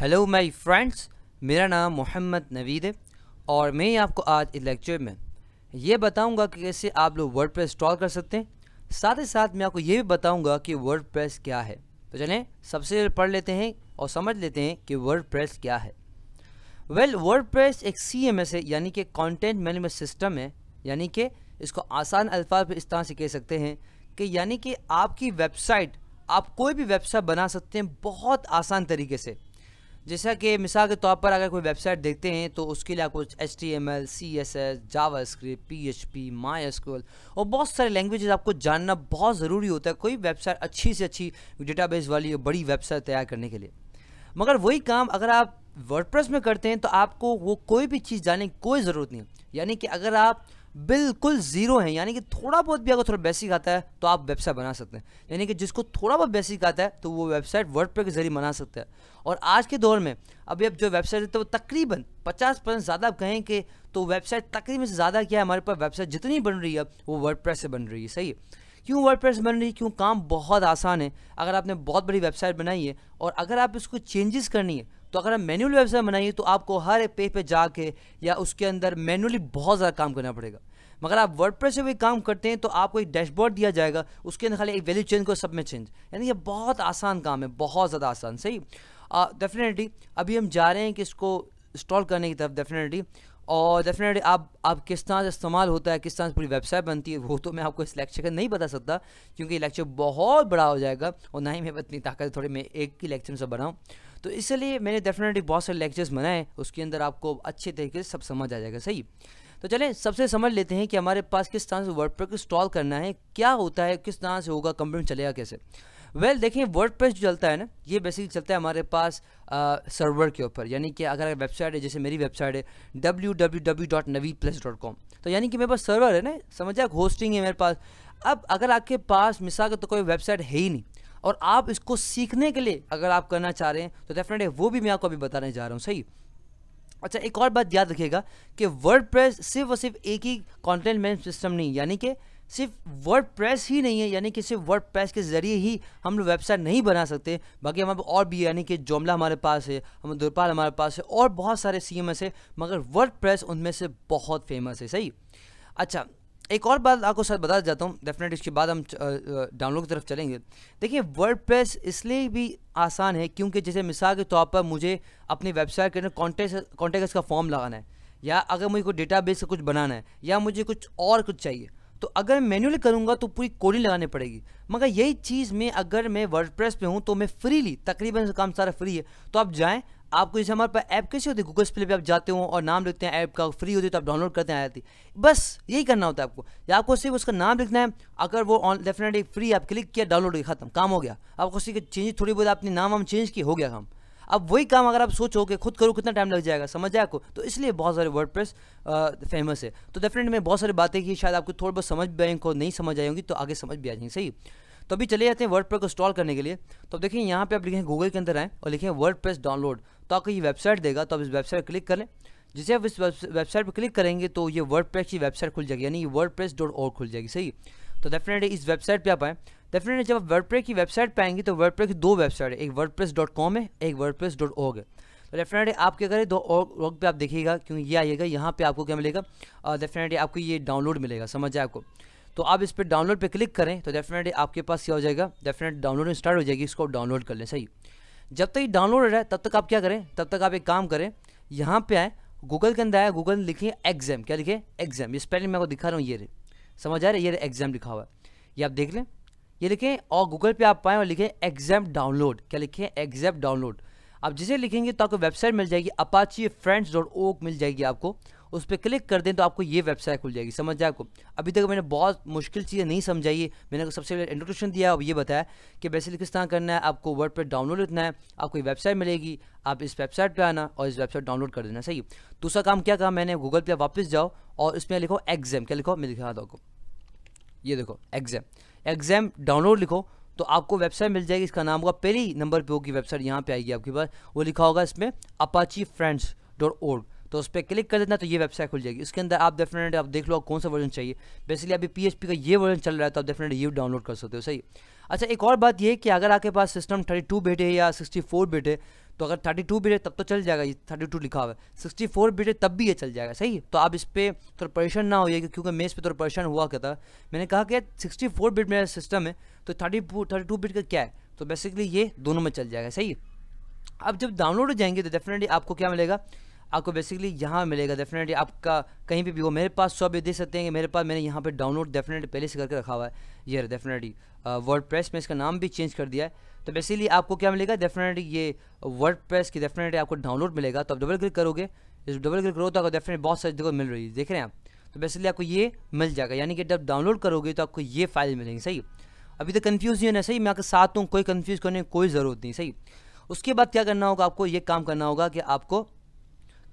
hello my friends मेरा नाम मोहम्मद नवीद है और मैं आपको आज इस लेक्चर में ये बताऊंगा कि कैसे आप लोग वर्ड प्रेस इंस्टॉल कर सकते हैं साथ ही साथ मैं आपको ये भी बताऊंगा कि वर्ड प्रेस क्या है तो चलें सबसे पढ़ लेते हैं और समझ लेते हैं कि वर्ड प्रेस क्या है वेल वर्ड प्रेस एक सी एम एस है यानी कि कॉन्टेंट मैनेजमेंट सिस्टम है यानी कि इसको आसान अल्फाज इस तरह से कह सकते हैं कि यानी कि आपकी वेबसाइट आप कोई भी वेबसाइट बना सकते हैं बहुत आसान तरीके से जैसा कि मिसाल के तौर पर अगर कोई वेबसाइट देखते हैं तो उसके लिए आपको H T M L C S S JavaScript P H P MySQL और बहुत सारे लैंग्वेजेस आपको जानना बहुत ज़रूरी होता है कोई वेबसाइट अच्छी से अच्छी डेटाबेस वाली बड़ी वेबसाइट तैयार करने के लिए मगर वही काम अगर आप वर्डप्रेस में करते हैं तो आपको वो कोई भी चीज़ जानने की कोई ज़रूरत नहीं यानी कि अगर आप बिल्कुल ज़ीरो हैं यानी कि थोड़ा बहुत भी अगर थोड़ा बेसिक आता है तो आप वेबसाइट बना सकते हैं यानी कि जिसको थोड़ा बहुत बेसिक आता है तो वो वेबसाइट वर्ड के जरिए बना सकता है और आज के दौर में अभी अब जो वेबसाइट है हैं वो तकरीबन पचास परसेंट ज़्यादा आप कहें कि तो वेबसाइट तकरीबन से ज़्यादा क्या है हमारे पास वेबसाइट जितनी बन रही है वो वर्ड से बन रही है सही है क्यों वर्ड बन रही है क्यों काम बहुत आसान है अगर आपने बहुत बड़ी वेबसाइट बनाई है और अगर आप इसको चेंजेस करनी है तो अगर आप मैनुअल वेबसाइट बनाइए तो आपको हर एक पेज पे जाके या उसके अंदर मैनुअली बहुत ज़्यादा काम करना पड़ेगा मगर आप वर्ड प्रेस भी काम करते हैं तो आपको एक डैशबोर्ड दिया जाएगा उसके अंदर खाली एक वैल्यू चेंज को सब में चेंज यानी ये बहुत आसान काम है बहुत ज़्यादा आसान सही डेफिनेटली अभी हम जा रहे हैं कि इसको इंस्टॉल करने की तरफ डेफिनेटली और डेफिनेटली आप आप किस तरह से इस्तेमाल होता है किस तरह से पूरी वेबसाइट बनती है वो तो मैं आपको इस लेक्चर का नहीं बता सकता क्योंकि लेक्चर बहुत बड़ा हो जाएगा और ना ही मैं इतनी ताकत थोड़ी मैं एक ही लेक्चर में सब बनाऊँ तो इसलिए मैंने डेफिनेटली बहुत सारे लेक्चर्स बनाए उसके अंदर आपको अच्छे तरीके से सब समझ आ जाएगा सही तो चलें सबसे समझ लेते हैं कि हमारे पास किस तरह से वर्ड पर इंस्टॉल करना है क्या होता है किस तरह से होगा कंप्यूटर चलेगा कैसे वेल well, देखें वर्ड जो चलता है ना ये बेसिकली चलता है हमारे पास आ, सर्वर के ऊपर यानी कि अगर वेबसाइट है जैसे मेरी वेबसाइट है W W W dot Navi plus dot com तो यानी कि मेरे पास सर्वर है ना समझ जाए होस्टिंग है मेरे पास अब अगर आपके पास मिसाल का तो कोई वेबसाइट है ही नहीं और आप इसको सीखने के लिए अगर आप करना चाह रहे हैं तो डेफिनेटली वो भी मैं आपको अभी बताने जा रहा हूँ सही अच्छा एक और बात याद रखिएगा कि वर्ड सिर्फ और सिर्फ एक ही कॉन्टेंट मैनेज सिस्टम नहीं यानी कि सिर्फ वर्ड प्रेस ही नहीं है यानी कि सिर्फ वर्ड प्रेस के ज़रिए ही हम लोग वेबसाइट नहीं बना सकते बाकी हमारे और भी यानी कि जोमला हमारे पास है हम दुरपाल हमारे पास है और बहुत सारे सी एम है मगर वर्ड प्रेस उनमें से बहुत फेमस है सही अच्छा एक और बात आपको सर बता जाता हूँ डेफिनेट इसके बाद हम डाउनलोड की तरफ चलेंगे देखिए वर्ड इसलिए भी आसान है क्योंकि जैसे मिसाल के तौर पर मुझे अपनी वेबसाइट के अंदर कॉन्टेक्ट कॉन्टेक्ट का फॉर्म लगाना है या अगर मुझे कोई डेटा बेस का कुछ बनाना है या मुझे कुछ और कुछ चाहिए तो अगर मैनुअल करूँगा तो पूरी कोडिंग लगानी पड़ेगी मगर यही चीज़ में अगर मैं वर्ड प्रेस हूँ तो मैं फ्रीली तकरीबन काम सारा फ्री है तो आप जाएँ आपको जैसे हमारे पास ऐप कैसे होती है गूगल प्ले पे आप जाते हो और नाम लिखते हैं ऐप का फ्री होती है तो आप डाउनलोड करते हैं आती बस यही करना होता है आपको या आपको सिर्फ उसका नाम लिखना है अगर वो ऑन डेफिनेटली फ्री आप क्लिक किया डाउनलोड किया खत्म काम हो गया आपको सिर्फ चेंज थोड़ी बहुत अपने नाम हम चेंज किया हो गया काम अब वही काम अगर आप सोचो कि खुद करो कितना टाइम लग जाएगा समझ जाए आपको तो इसलिए बहुत सारे वर्ड प्रेस फेमस है तो डेफिनेटली मैं बहुत सारी बातें की शायद आपको थोड़ी बहुत समझ भी आएंगे नहीं समझ आएंगी तो आगे समझ भी आ जाएंगे सही तो अभी चले जाते हैं वर्ड को इंस्टॉल करने के लिए तो अब देखिए यहाँ पे आप लिखें गूगल के अंदर आएँ और लिखें वर्ड डाउनलोड तो आपको ये वेबसाइट देगा तो आप इस वेबसाइट क्लिक करें जिसे आप इस वेबसाइट पर क्लिक करेंगे तो ये वर्ड की वेबसाइट खुल जाएगी यानी वर्ड प्रेस डॉट और खुल जाएगी सही तो डेफिनेटली इस वेबसाइट पर आप आएँ डेफिनेटली जब आप वर्ड की वेबसाइट पर आएंगे तो वर्ड की दो वेबसाइट है एक वर्ड है एक वर्ड है तो डेफिनेटली आप क्या करें दो और पे आप देखिएगा क्योंकि ये आइएगा यहाँ पे आपको क्या मिलेगा डेफिनेटली आपको ये डाउनलोड मिलेगा समझ जाए आपको तो आप इस पर डाउनलोड पर क्लिक करें तो डेफिनेटली आपके पास क्या हो जाएगा डेफिनेट डाउनलोड स्टार्ट हो जाएगी इसको डाउनलोड कर लें सही जब तक ये डाउनलोड रहे रहा है तब तक आप क्या करें तब तक आप एक काम करें यहाँ पर आए गूगल के अंदर आए गूगल लिखिए एग्जाम क्या लिखे एग्जाम ये स्पेलिंग मैं आपको दिखा रहा हूँ ये समझ आ रहा है ये एग्जाम लिखा हुआ है ये आप देख लें ये लिखें और गूगल पे आप पाएँ और लिखें एग्जाम डाउनलोड क्या लिखें एग्जाम डाउनलोड आप जिसे लिखेंगे तो आपको वेबसाइट मिल जाएगी अपाची फ्रेंड्स डॉट ओक मिल जाएगी आपको उस पर क्लिक कर दें तो आपको ये वेबसाइट खुल जाएगी समझ जाए आपको अभी तक मैंने बहुत मुश्किल चीज़ें नहीं समझाई है मैंने सबसे पहले इंट्रोडक्शन दिया और ये बताया कि बेसिकली किस तरह करना है आपको वर्ड पर डाउनलोड लिखना है आपको ये वेबसाइट मिलेगी आप इस वेबसाइट पर आना और इस वेबसाइट डाउनलोड कर देना सही दूसरा काम क्या कहा मैंने गूगल पे वापस जाओ और इसमें लिखो एग्जाम क्या लिखो मैं लिखा था आपको ये देखो एग्जाम एग्जाम डाउनलोड लिखो तो आपको वेबसाइट मिल जाएगी इसका नाम होगा पहली नंबर पे होगी वेबसाइट यहाँ पे आएगी आपके पास वो लिखा होगा इसमें अपाची फ्रेंड्स डॉट ओर्ग तो उस पर क्लिक कर देना तो ये वेबसाइट खुल जाएगी इसके अंदर आप डेफिनेट आप देख लो कौन सा वर्जन चाहिए बेसिकली अभी पी का ये वर्जन चल रहा है तो आप डेफिनेट ये डाउनलोड कर सकते हो सही अच्छा एक और बात ये कि अगर आपके पास सिस्टम थर्टी टू है या सिक्सटी फोर है तो अगर थर्टी टू है तब तो चल जाएगा ये थर्टी टू लिखा हुआ है सिक्सटी फोर है तब भी ये चल जाएगा सही तो आप इस पर थोड़ा परेशान ना होइए क्योंकि मैं इस पर थोड़ा परेशान हुआ क्या था मैंने कहा कि सिक्सटी फोर बिट मेरा सिस्टम है तो थर्टी थर्टी टू बिट का क्या है तो बेसिकली ये दोनों में चल जाएगा सही अब जब डाउनलोड हो जाएंगे तो डेफिनेटली आपको क्या मिलेगा आपको बेसिकली यहाँ मिलेगा डेफिनेटली आपका कहीं भी हो मेरे पास सौ तो भी देख सकते हैं मेरे पास मैंने यहाँ पे डाउनलोड डेफिनेटली पहले से करके रखा हुआ है ये डेफिनेटली वर्ड प्रेस में इसका नाम भी चेंज कर दिया है तो बेसिकली आपको क्या मिलेगा डेफिनेटली ये वर्ड प्रेस की डेफिनेटली आपको डाउनलोड मिलेगा तो आप डबल क्लिक करोगे इस डबल क्लिक करो तो आपको डेफिनेटली बहुत सारी जगह मिल रही है देख रहे हैं आप तो बेसिकली आपको ये मिल जाएगा यानी कि जब डाउनलोड करोगे तो आपको ये फाइल मिलेंगी सही अभी तक कन्फ्यूज़ नहीं होना सही मैं आपके साथ हूँ कोई कन्फ्यूज़ करने की कोई ज़रूरत नहीं सही उसके बाद क्या करना होगा आपको ये काम करना होगा कि आपको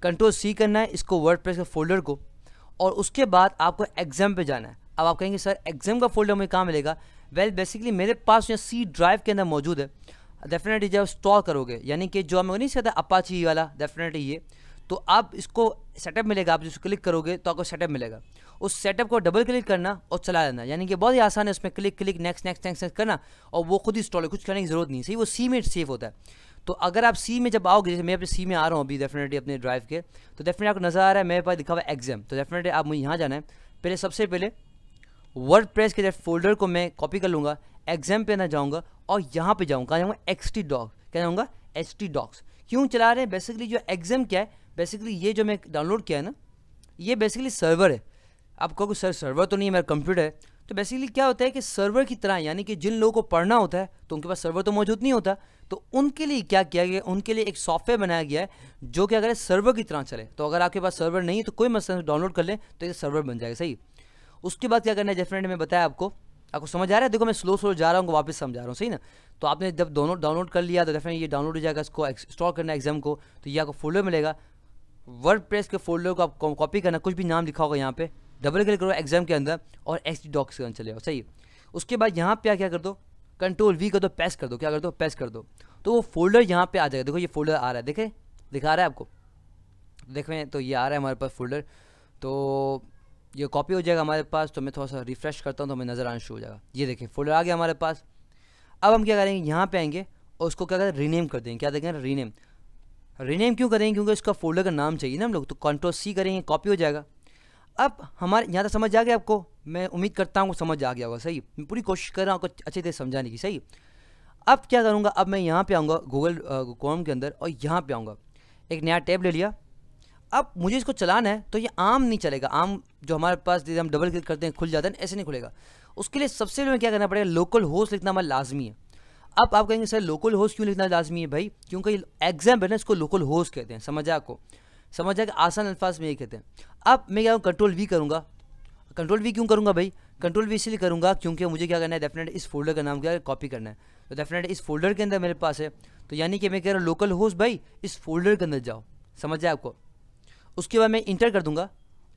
कंट्रोल सी करना है इसको वर्ड के फोल्डर को और उसके बाद आपको एग्जाम पे जाना है अब आप कहेंगे सर एग्जाम का फोल्डर मुझे कहाँ मिलेगा वेल well, बेसिकली मेरे पास यहाँ सी ड्राइव के अंदर मौजूद है डेफिनेटली जब स्टॉल करोगे यानी कि जो हमें नहीं सकता अपाची वाला डेफिनेटली ये तो आप इसको सेटअप मिलेगा आप जिसको क्लिक करोगे तो आपको सेटअप मिलेगा उस सेटअप को डबल क्लिक करना और चला लेना यानी कि बहुत ही आसान है उसमें click click next next next next करना और वो खुद ही स्टॉल है कुछ करने की जरूरत नहीं सही वो सी में सेफ होता है तो अगर आप सी में जब आओगे जैसे मैं अपने सी में आ रहा हूँ अभी डेफिनेटली अपने ड्राइव के तो डेफिनेटली आपको नज़र आ रहा है मेरे पास दिखा हुआ एग्जाम तो डेफिनेटली आप मुझे यहाँ जाना है पहले सबसे पहले वर्ड प्रेस के फोल्डर को मैं कॉपी कर लूँगा एग्जाम पे ना जाऊँगा और यहाँ पे जाऊँगा जाऊँगा एक्स टी डॉक्स क्या जाऊँगा एच टी डॉक्स क्यों चला रहे हैं बेसिकली जो एग्जाम क्या है बेसिकली ये जो मैं डाउनलोड किया है ना ये बेसिकली सर्वर है आप कहोगे सर सर्वर तो नहीं है मेरा कंप्यूटर है तो बेसिकली क्या होता है कि सर्वर की तरह यानी कि जिन लोगों को पढ़ना होता है तो उनके पास सर्वर तो मौजूद नहीं होता तो उनके लिए क्या किया गया उनके लिए एक सॉफ्टवेयर बनाया गया है जो कि अगर सर्वर की तरह चले तो अगर आपके पास सर्वर नहीं है तो कोई मसला डाउनलोड कर लें तो ये सर्वर बन जाएगा सही उसके बाद क्या करना है डेफिनेट मैं बताया आपको आपको समझ आ रहा है देखो मैं स्लो स्लो जा रहा हूँ वापस समझा रहा हूँ सही ना तो आपने जब दोनों डाउनलोड कर लिया तो डेफिनेट ये डाउनलोड हो जाएगा इसको इंस्टॉल करना एग्जाम को तो ये आपको फोल्डर मिलेगा वर्ड प्रेस के फोल्डर को आप कॉपी करना कुछ भी नाम लिखा होगा यहाँ पर डबल क्लिक करो एग्जाम के अंदर और एक्स डॉक्स के अंदर चले जाओ सही उसके बाद यहाँ पे क्या कर दो कंट्रोल वी कर दो पैस कर दो क्या कर दो पैस कर दो तो वो फोल्डर यहाँ पे आ जाएगा देखो ये फोल्डर आ रहा है देखे दिखा रहा है आपको देखें तो ये आ रहा है हमारे पास फोल्डर तो ये कॉपी हो जाएगा हमारे पास तो मैं थोड़ा सा रिफ़्रेश करता हूँ तो हमें नज़र आना शुरू हो जाएगा ये देखें फोल्डर आ गया हमारे पास अब हम क्या करेंगे यहाँ पे आएंगे और उसको क्या करें रीनेम कर देंगे क्या देखें रीनेम रीनेम क्यों करेंगे क्योंकि उसका फोल्डर का नाम चाहिए ना हम लोग तो कंट्रोल सी करेंगे कॉपी हो जाएगा अब हमारे यहाँ तक समझ आ गया आपको मैं उम्मीद करता हूँ समझ आ गया होगा सही मैं पूरी कोशिश कर रहा हूँ आपको अच्छे से समझाने की सही अब क्या करूँगा अब मैं यहाँ पे आऊँगा गूगल कॉम के अंदर और यहाँ पे आऊँगा एक नया टैब ले लिया अब मुझे इसको चलाना है तो ये आम नहीं चलेगा आम जो हमारे पास जैसे हम डबल क्लिक करते हैं खुल जाता है ऐसे नहीं खुलेगा उसके लिए सबसे पहले क्या करना पड़ेगा लोकल होस्ट लिखना हमारा लाजमी है अब आप कहेंगे सर लोकल होस्ट क्यों लिखना लाजमी है भाई क्योंकि एग्जाम है ना इसको लोकल होस्ट कहते हैं समझा आपको समझ जाए कि आसान अल्फाज में ये कहते हैं अब मैं क्या कंट्रोल वी करूँगा कंट्रोल वी क्यों करूँगा भाई कंट्रोल भी इसलिए करूँगा क्योंकि मुझे क्या करना है डेफिनेट इस फोल्डर का नाम क्या है कॉपी करना है तो डेफिनेट इस फोल्डर के अंदर मेरे पास है तो यानी कि मैं कह रहा हूँ लोकल होस्ट भाई इस फोल्डर के अंदर जाओ समझ जाए आपको उसके बाद मैं इंटर कर दूंगा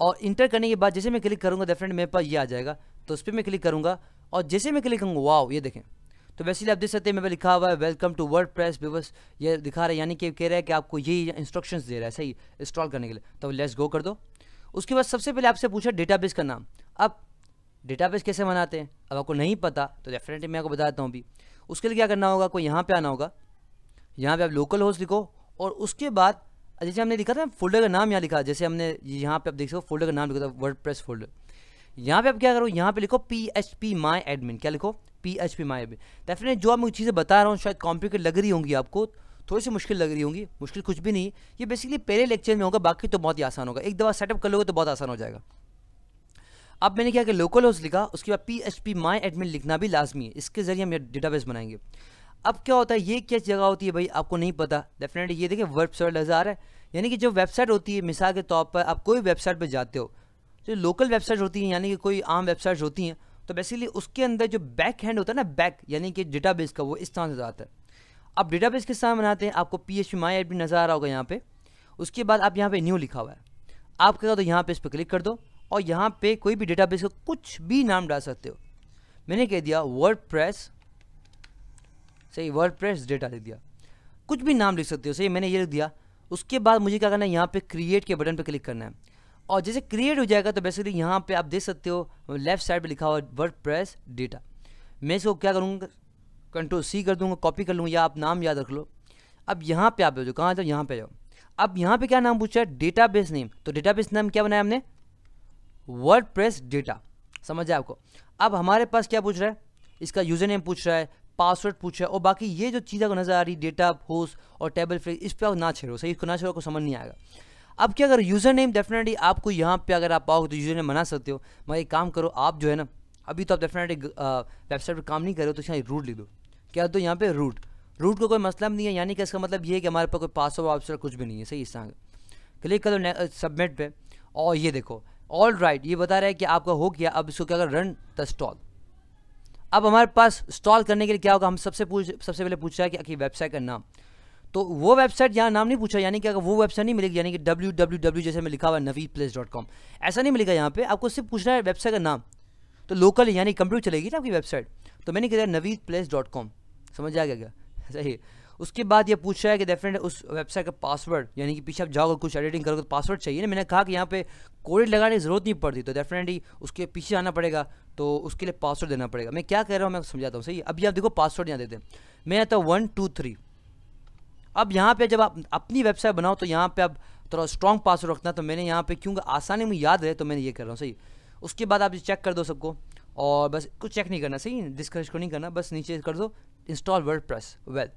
और इंटर करने के बाद जैसे मैं क्लिक करूँगा डेफिनेट मेरे पास ये आ जाएगा तो उस पर मैं क्लिक करूँगा और जैसे मैं क्लिक करूँगा वाओ ये देखें तो वैसे आप देख सकते हैं मेरे लिखा हुआ है वेलकम टू वर्ड प्रेस बिवस ये दिखा रहा है यानी कि कह रहा है कि आपको यही इंस्ट्रक्शन दे रहा है सही इंस्टॉल करने के लिए तो लेस गो कर दो उसके बाद सबसे पहले आपसे पूछा डेटा का नाम अब डेटा कैसे बनाते हैं अब आपको नहीं पता तो डेफिनेटली मैं आपको बताता हूँ अभी उसके लिए क्या करना होगा आपको यहाँ पर आना होगा यहाँ पर आप लोकल होस्ट लिखो और उसके बाद जैसे हमने लिखा था फोल्डर का नाम यहाँ लिखा जैसे हमने यहाँ पे आप देख सको हो फोल्डर का नाम लिखा था वर्ड प्रेस फोल्डर यहाँ पे आप क्या करो यहाँ पे लिखो P H P my admin क्या लिखो P H P my admin definite जो मुझे चीज़ें बता रहा हूँ शायद कॉम्प्लिकेट लग रही होंगी आपको थोड़ी सी मुश्किल लग रही होंगी मुश्किल कुछ भी नहीं ये बेसिकली पहले लेक्चर में होगा बाकी तो बहुत ही आसान होगा एक दफ़ा सेटअप कर लोगे तो बहुत आसान हो जाएगा अब मैंने क्या किया लोकल हाउस लिखा उसके बाद P H P my admin लिखना भी लाजमी है इसके ज़रिए हम डेटाबेस बनाएंगे अब क्या होता है ये क्या जगह होती है भाई आपको नहीं पता डेफिनेटली ये देखिए वेबसाइट रहा है यानी कि जो वेबसाइट होती है मिसाल के तौर पर आप कोई वेबसाइट पर जाते हो जो लोकल वेबसाइट होती हैं यानी कि कोई आम वेबसाइट होती हैं तो बेसिकली उसके अंदर जो बैक हैंड होता है ना बैक यानी कि डेटा का वो इस तरह से जाता है आप डेटा बेस किस तरह बनाते हैं आपको P H P my ad भी नज़र आ रहा होगा यहाँ पे उसके बाद आप यहाँ पे न्यू लिखा हुआ है आप कह तो यहाँ पे इस पर क्लिक कर दो और यहाँ पे कोई भी डेटा का कुछ भी नाम डाल सकते हो मैंने कह दिया वर्ड प्रेस सही वर्ड प्रेस डेटा लिख दिया कुछ भी नाम लिख सकते हो सही मैंने ये लिख दिया उसके बाद मुझे क्या करना है यहाँ पे क्रिएट के बटन पे क्लिक करना है और जैसे क्रिएट हो जाएगा तो बेसिकली यहाँ पे आप देख सकते हो लेफ्ट साइड पे लिखा हुआ वर्ड प्रेस डेटा मैं इसको क्या करूँगा कंट्रोल सी कर दूँगा कॉपी कर लूँगा या आप नाम याद रख लो अब यहाँ पे आप जाओ कहाँ जाओ यहाँ पे जाओ अब यहाँ पे क्या नाम पूछा है बेस नेम तो बेस नाम क्या बनाया हमने वर्ड प्रेस डेटा समझ आए आपको अब हमारे पास क्या पूछ रहा है इसका यूज़र नेम पूछ रहा है पासवर्ड पूछ रहा है और बाकी ये जो चीज़ आपको नज़र आ रही डेटा होस्ट और टेबल फ्रेज इस पर आप ना छेड़ो सही इसको ना छेड़ो को समझ नहीं आएगा अब क्या अगर यूज़र नेम डेफिनेटली आपको यहाँ पे अगर आप आओगे तो यूज़र नेम बना सकते हो मगर एक काम करो आप जो है ना अभी तो आप डेफिनेटली वेबसाइट पर काम नहीं कर रहे हो तो यहाँ रूट लिख दो क्या तो यहाँ पे रूट रूट का को कोई मसला मतलब नहीं है यानी कि इसका मतलब ये है कि हमारे पास कोई पासवर्ड वापसवर्ड कुछ भी नहीं है सही इस क्लिक करो सबमिट पर और ये देखो ऑल राइट ये बता रहा है कि आपका हो गया अब इसको क्या कर रन द स्टॉल अब हमारे पास स्टॉल करने के लिए क्या होगा हम सबसे पूछ सबसे पहले पूछ रहा है कि, कि वेबसाइट का नाम तो वो वेबसाइट यहाँ नाम नहीं पूछा यानी कि अगर वो वेबसाइट नहीं मिलेगी यानी कि डब्ल्यू डब्ल्यू डब्ल्यू जैसे मैं लिखा हुआ नवीद प्लेस डॉट कॉम ऐसा नहीं मिलेगा यहाँ पे आपको सिर्फ पूछना है वेबसाइट का नाम तो लोकल यानी कंप्यूटर चलेगी ना आपकी वेबसाइट तो मैंने कह दिया नवीद प्लेस डॉट कॉम समझ आ गया क्या सही उसके बाद ये पूछ रहा है कि डेफिनेट उस वेबसाइट का पासवर्ड यानी कि पीछे आप जाओगे कुछ एडिटिंग करोगे तो पासवर्ड चाहिए ना मैंने कहा कि यहाँ पे कोडिट लगाने की ज़रूरत नहीं पड़ती तो डेफिनेटली उसके पीछे आना पड़ेगा तो उसके लिए पासवर्ड देना पड़ेगा मैं क्या कह रहा हूँ मैं समझाता हूँ सही अभी आप देखो पासवर्ड यहाँ देते हैं मैं आता हूँ वन टू थ्री अब यहाँ पे जब आप अपनी वेबसाइट बनाओ तो यहाँ पे आप थोड़ा स्ट्रॉन्ग पासवर्ड रखना तो मैंने यहाँ पे क्योंकि आसानी में याद रहे तो मैंने ये कर रहा हूँ सही उसके बाद आप चेक कर दो सबको और बस कुछ चेक नहीं करना सही डिस्कश को नहीं करना बस नीचे कर दो इंस्टॉल वर्ड प्रेस वेल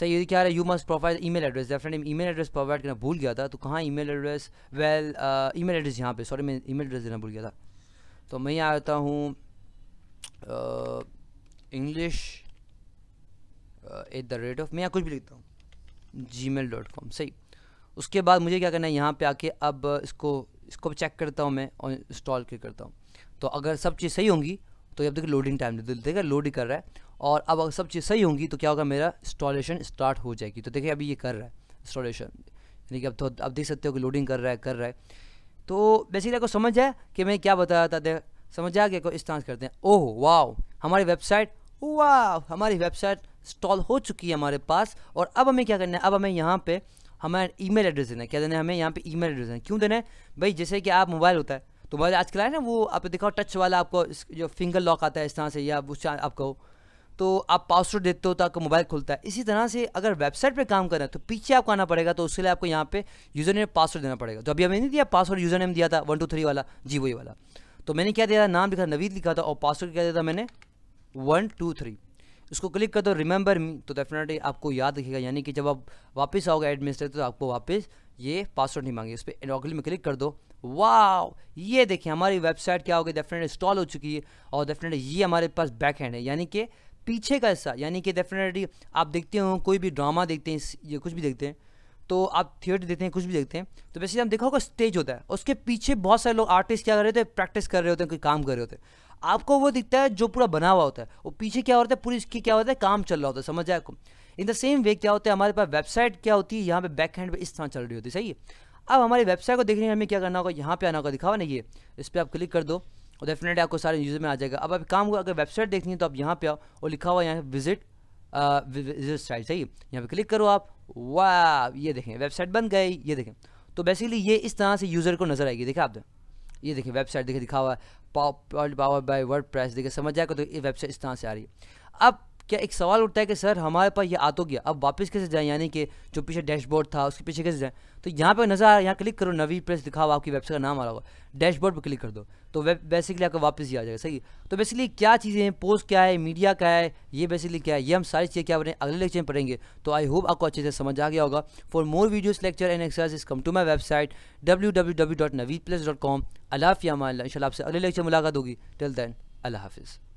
सही ये क्या है you must provide email address definite email address provide करना भूल गया था तो कहाँ email address well email address यहाँ पे सॉरी मैं ई मेल एड्रेस देना भूल गया था तो मैं यहाँ आता हूँ English at the rate of मैं यहाँ कुछ भी लिखता हूँ जी मेल डॉट कॉम सही उसके बाद मुझे क्या करना है यहाँ पे आके अब इसको इसको चेक करता हूँ मैं और इंस्टॉल करता हूँ तो अगर सब चीज़ सही होंगी तो अब देखिए लोडिंग टाइम देखा लोड ही कर रहा है और अब अगर सब चीज़ सही होंगी तो क्या होगा मेरा इंस्टॉलेशन स्टार्ट हो जाएगी तो देखिए अभी ये कर रहा है इंस्टॉलेशन यानी कि अब तो अब देख सकते हो कि लोडिंग कर रहा है कर रहा है तो बेसिकली आपको समझ है कि मैं क्या बताया था देख समझ जाए कि इस तरह करते हैं ओह वाह हमारी वेबसाइट वाह हमारी वेबसाइट इंस्टॉल हो चुकी है हमारे पास और अब हमें क्या करना है अब हमें यहाँ पे हमारा ईमेल एड्रेस देना है क्या देना है हमें यहाँ पे ईमेल एड्रेस देना है क्यों देना है भाई जैसे कि आप मोबाइल होता है तो मोबाइल आजकल आए ना वो आप देखो टच वाला आपको जो फिंगर लॉक आता है इस तरह से या उस आपको तो आप पासवर्ड देते हो तो आपका मोबाइल खुलता है इसी तरह से अगर वेबसाइट पर काम करना है तो पीछे आपको आना पड़ेगा तो उसके लिए आपको यहाँ पे यूज़र नेम पासवर्ड देना पड़ेगा तो अभी हमें नहीं दिया पासवर्ड यूज़र नेम दिया था वन टू थ्री वाला जी वही वाला तो मैंने क्या दिया था नाम लिखा नवीद लिखा था और पासवर्ड क्या दिया था मैंने वन टू थ्री इसको क्लिक कर दो रिमेंबर मी तो डेफिनेटली आपको याद रखेगा यानी कि जब आप वापस आओगे एडमिनिस्ट्रेटर तो आपको वापस ये पासवर्ड नहीं मांगे इस पर इनॉगल में क्लिक कर दो वाह ये देखिए हमारी वेबसाइट क्या होगी डेफिनेटली इंस्टॉल हो चुकी है और डेफिनेटली ये हमारे पास बैक हैंड है यानी कि पीछे का हिस्सा यानी कि डेफिनेटली आप देखते हो कोई भी ड्रामा देखते हैं ये कुछ भी देखते हैं तो आप थिएटर देखते हैं कुछ भी देखते हैं तो वैसे हम देखा होगा स्टेज होता है उसके पीछे बहुत सारे लोग आर्टिस्ट क्या कर रहे होते हैं प्रैक्टिस कर रहे होते हैं कोई काम कर रहे होते हैं आपको वो दिखता है जो पूरा बना हुआ होता है और पीछे क्या होता है पूरी इसकी क्या होता है काम चल रहा होता है समझ आए आपको इन द सेम वे क्या होता है हमारे पास वेबसाइट क्या होती है यहाँ पे बैक हैंड पर इस तरह चल रही होती है सही है अब हमारी वेबसाइट को देखने हमें क्या करना होगा यहाँ पे आना होगा दिखावा ना ये इस पर आप क्लिक कर दो और डेफिनेटली आपको सारे यूजर में आ जाएगा अब आप काम हुआ अगर वेबसाइट देखनी है तो आप यहाँ पे आओ और लिखा हुआ यहाँ विजिट विजिट साइट सही यहाँ पर क्लिक करो आप वाह ये देखें वेबसाइट बन गई ये देखें तो बेसिकली ये इस तरह से यूज़र को नज़र आएगी देखा आपने ये देखिए वेबसाइट देखिए दिखा हुआ है पावर बाय वर्ड प्रेस देखिए समझ जाएगा तो ये वेबसाइट इस तरह से आ रही है अब क्या एक सवाल उठता है कि सर हमारे पास ये आ तो गया अब वापस कैसे जाएं यानी कि जो पीछे डैशबोर्ड था उसके पीछे कैसे जाएँ तो यहाँ पर नज़र आ रहा है यहाँ क्लिक करो नवी प्रेस दिखाओ आपकी वेबसाइट का नाम आ रहा होगा डैशबोर्ड पर क्लिक कर दो तो वेब बेसिकली आपको वापस ही आ जाएगा सही तो बेसिकली क्या चीज़ें हैं पोस्ट क्या है मीडिया क्या है ये बेसिकली क्या है ये हम सारी चीज़ें क्या पढ़ें अगले लेक्चर में पढ़ेंगे तो आई होप आपको अच्छे से समझ आ गया होगा for more videos lecture and exercise come to my website W W W dot Naveed plus dot com Allah फ़िया आपसे अगले लेक्चर मुलाकात होगी टिल दैन अल्लाह हाफिज़